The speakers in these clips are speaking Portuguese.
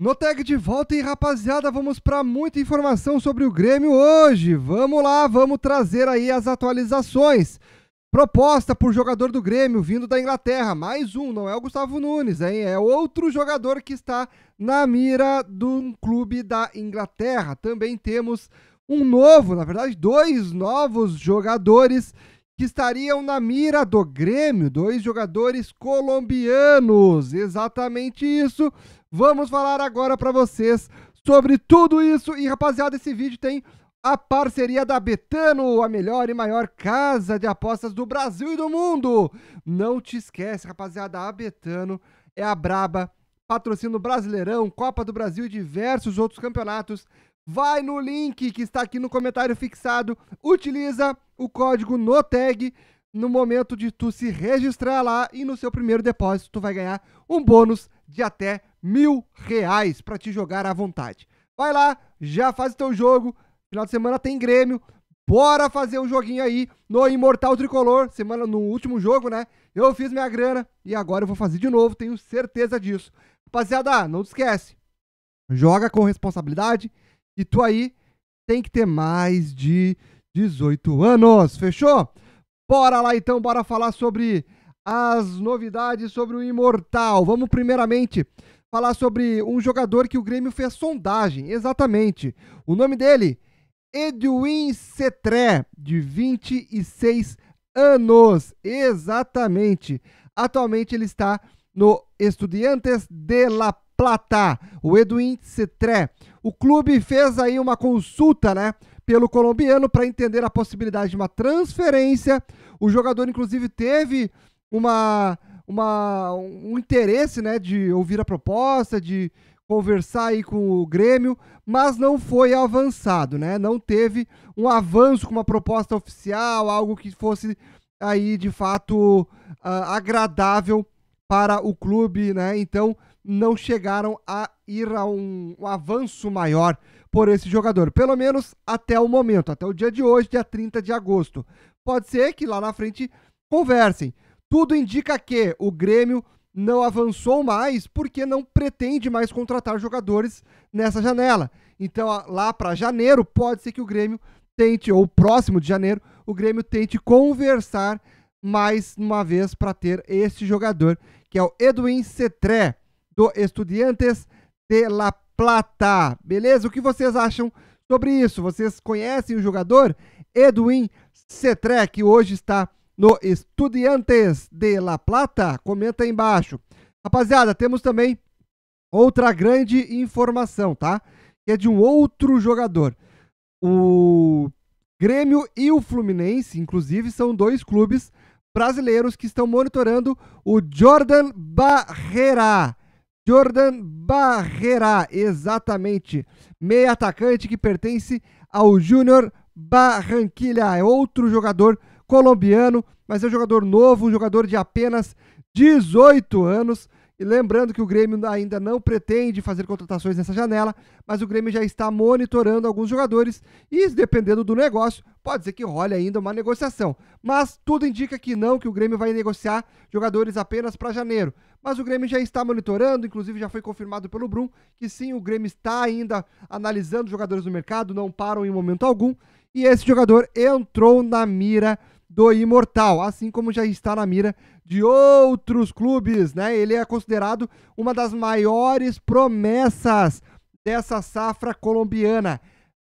No tag de volta e rapaziada, vamos para muita informação sobre o Grêmio hoje. Vamos lá, vamos trazer aí as atualizações. Proposta por jogador do Grêmio vindo da Inglaterra, mais um, não é o Gustavo Nunes, hein? É outro jogador que está na mira de um clube da Inglaterra. Também temos um novo, na verdade, dois novos jogadores que estariam na mira do Grêmio, dois jogadores colombianos. Exatamente isso. Vamos falar agora para vocês sobre tudo isso. E rapaziada, esse vídeo tem a parceria da Betano, a melhor e maior casa de apostas do Brasil e do mundo. Não te esquece, rapaziada, a Betano é a braba, patrocina o Brasileirão, Copa do Brasil e diversos outros campeonatos. Vai no link que está aqui no comentário fixado, utiliza o código no tag no momento de tu se registrar lá e no seu primeiro depósito tu vai ganhar um bônus de até mil reais para te jogar à vontade. Vai lá, já faz o teu jogo. Final de semana tem Grêmio. Bora fazer um joguinho aí no Imortal Tricolor, semana no último jogo, né? Eu fiz minha grana e agora eu vou fazer de novo, tenho certeza disso. Rapaziada, não te esquece. Joga com responsabilidade e tu aí tem que ter mais de 18 anos. Fechou? Bora lá então, bora falar sobre as novidades sobre o Imortal. Vamos primeiramente falar sobre um jogador que o Grêmio fez sondagem, exatamente. O nome dele, Edwin Cetré, de 26 anos, exatamente. Atualmente ele está no Estudiantes de La Plata, o Edwin Cetré. O clube fez aí uma consulta, né, pelo colombiano para entender a possibilidade de uma transferência. O jogador, inclusive, teve uma, uma, um interesse né, de ouvir a proposta, de conversar aí com o Grêmio, mas não foi avançado, né? Não teve um avanço com uma proposta oficial, algo que fosse aí de fato uh, agradável para o clube, né? Então não chegaram a ir a um, um avanço maior por esse jogador, pelo menos até o momento, até o dia de hoje, dia 30 de agosto. Pode ser que lá na frente conversem. Tudo indica que o Grêmio não avançou mais porque não pretende mais contratar jogadores nessa janela. Então, lá para janeiro, pode ser que o Grêmio tente, ou próximo de janeiro, o Grêmio tente conversar mais uma vez para ter este jogador, que é o Edwin Cetré, do Estudiantes de La Plata. Beleza? O que vocês acham sobre isso? Vocês conhecem o jogador? Edwin Cetré, que hoje está no Estudiantes de La Plata? Comenta aí embaixo. Rapaziada, temos também outra grande informação, tá? Que é de um outro jogador. O Grêmio e o Fluminense, inclusive, são dois clubes brasileiros que estão monitorando o Jordan Barrera. Jordan Barrera, exatamente, meia atacante que pertence ao Júnior Barranquilha, é outro jogador colombiano, mas é um jogador novo, um jogador de apenas 18 anos, e lembrando que o Grêmio ainda não pretende fazer contratações nessa janela, mas o Grêmio já está monitorando alguns jogadores e, dependendo do negócio, pode ser que role ainda uma negociação. Mas tudo indica que não, que o Grêmio vai negociar jogadores apenas para janeiro. Mas o Grêmio já está monitorando, inclusive já foi confirmado pelo Brum que sim, o Grêmio está ainda analisando jogadores no mercado, não param em momento algum. E esse jogador entrou na mira do Imortal, assim como já está na mira de outros clubes, né? Ele é considerado uma das maiores promessas dessa safra colombiana.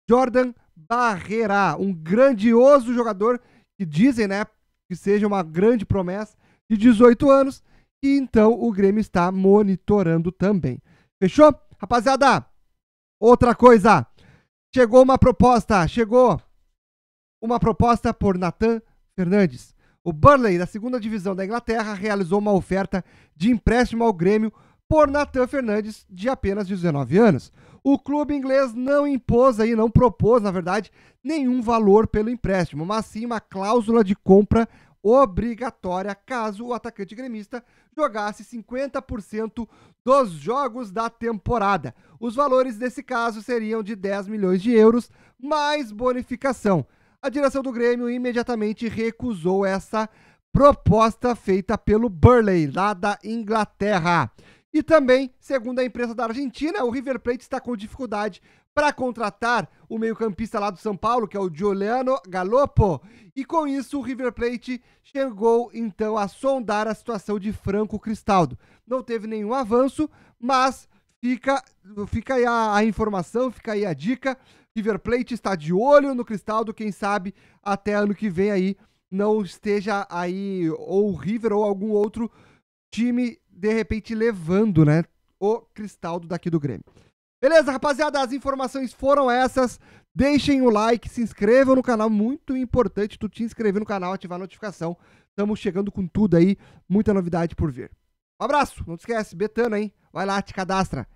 Jordan Barrera, um grandioso jogador que dizem, né, que seja uma grande promessa de 18 anos, e então o Grêmio está monitorando também. Fechou? Rapaziada, outra coisa. Chegou uma proposta, chegou uma proposta por Nathan Fernandes. O Burnley, da segunda divisão da Inglaterra, realizou uma oferta de empréstimo ao Grêmio por Nathan Fernandes, de apenas 19 anos. O clube inglês não impôs aí, não propôs, na verdade, nenhum valor pelo empréstimo, mas sim uma cláusula de compra obrigatória caso o atacante gremista jogasse 50% dos jogos da temporada. Os valores desse caso seriam de 10 milhões de euros mais bonificação a direção do Grêmio imediatamente recusou essa proposta feita pelo Burley, lá da Inglaterra. E também, segundo a imprensa da Argentina, o River Plate está com dificuldade para contratar o meio-campista lá do São Paulo, que é o Giuliano Galoppo. E com isso, o River Plate chegou então a sondar a situação de Franco Cristaldo. Não teve nenhum avanço, mas Fica, fica aí a, a, informação, fica aí a dica. River Plate está de olho no Cristaldo, quem sabe até ano que vem aí não esteja aí ou o River ou algum outro time de repente levando, né, o Cristaldo daqui do Grêmio. Beleza, rapaziada, as informações foram essas. Deixem o like, se inscrevam no canal, muito importante tu te inscrever no canal, ativar a notificação. Estamos chegando com tudo aí, muita novidade por vir. Um abraço, não te esquece, Betano hein? Vai lá, te cadastra.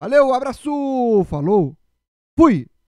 Valeu, abraço, falou, fui!